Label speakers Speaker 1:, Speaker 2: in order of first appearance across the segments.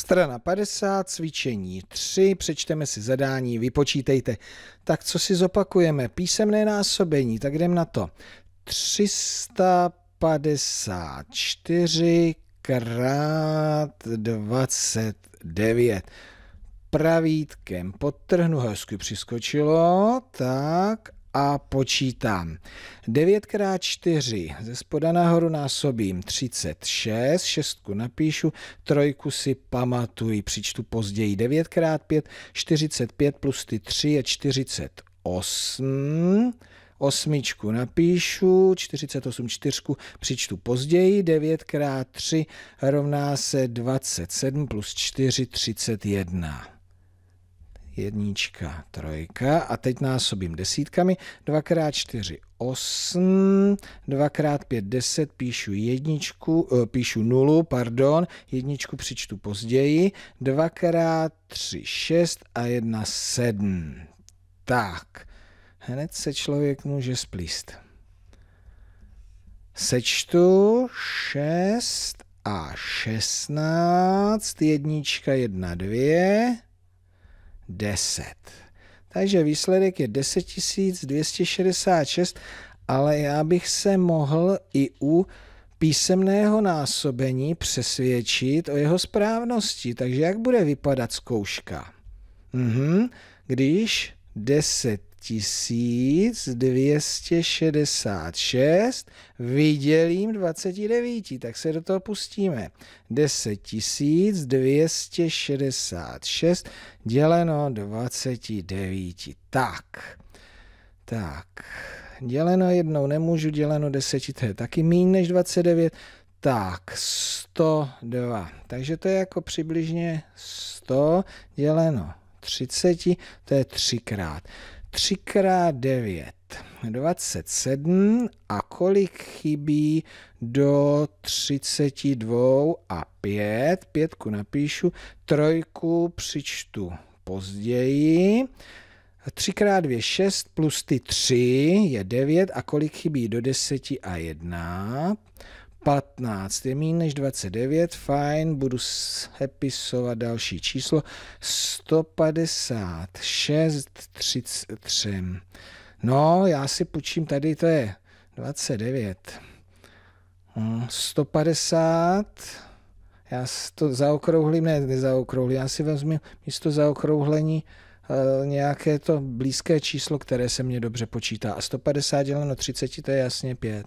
Speaker 1: Strana 50, cvičení 3, přečteme si zadání, vypočítejte. Tak co si zopakujeme? Písemné násobení, tak jdem na to. 354 krát 29. Pravítkem podtrhnu, hezky přiskočilo, tak a počítám. 9 x 4 ze spoda nahoru násobím 36, šestku napíšu, trojku si pamatuji, přičtu později 9 x 5, 45 plus ty 3 je 48, osmičku napíšu, 48 čtyřku přičtu později, 9 x 3 rovná se 27 plus 4, 31 jednička, trojka a teď násobím desítkami, dvakrát čtyři, osm, dvakrát pět, deset, píšu jedničku, eh, píšu nulu, pardon, jedničku přičtu později, dvakrát tři, šest a jedna, sedm. Tak, hned se člověk může splíst. Sečtu šest a šestnáct, jednička, jedna, dvě, 10. Takže výsledek je 10 266, ale já bych se mohl i u písemného násobení přesvědčit o jeho správnosti. Takže jak bude vypadat zkouška? Mhm, když 10 1266 vydělím 29, tak se do toho pustíme. 10 266 děleno 29. Tak, tak, děleno jednou nemůžu, děleno 10, to je taky míň než 29, tak 102. Takže to je jako přibližně 100 děleno 30, to je třikrát. 3x9, 27 a kolik chybí do 32 a 5, pětku napíšu, trojku přičtu později, 3x2 6 plus ty 3 je 9 a kolik chybí do 10 a 1, 15 je méně než 29, fajn, budu sepisovat další číslo, 156, 33. No, já si půjčím tady, to je 29. 150, hm, já to zaokrouhlím, ne, nezaokrouhlím, já si vezmu místo zaokrouhlení e, nějaké to blízké číslo, které se mně dobře počítá. A 150 děleno 30, to je jasně 5.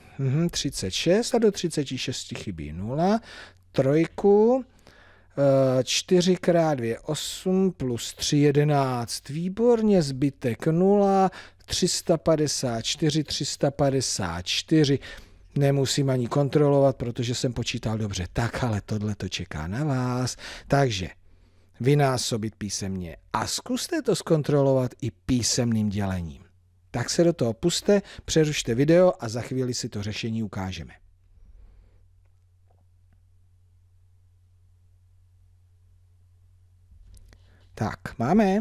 Speaker 1: 36 mhm, a do 36 chybí 0, trojku, 4 krát 2 8 plus 3 11. Výborně, zbytek 0, 354, 354. Nemusím ani kontrolovat, protože jsem počítal dobře. Tak, ale tohle to čeká na vás. Takže vynásobit písemně a zkuste to zkontrolovat i písemným dělením tak se do toho puste, přerušte video a za chvíli si to řešení ukážeme. Tak, máme,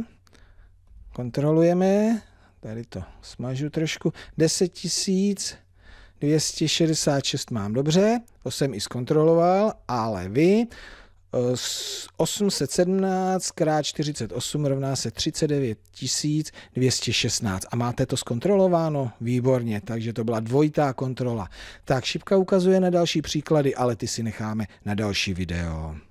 Speaker 1: kontrolujeme, tady to smažu trošku, 10 tisíc, 266 mám dobře, to jsem i zkontroloval, ale vy 817 krát 48 rovná se 39 216 a máte to zkontrolováno? Výborně, takže to byla dvojitá kontrola. Tak šipka ukazuje na další příklady, ale ty si necháme na další video.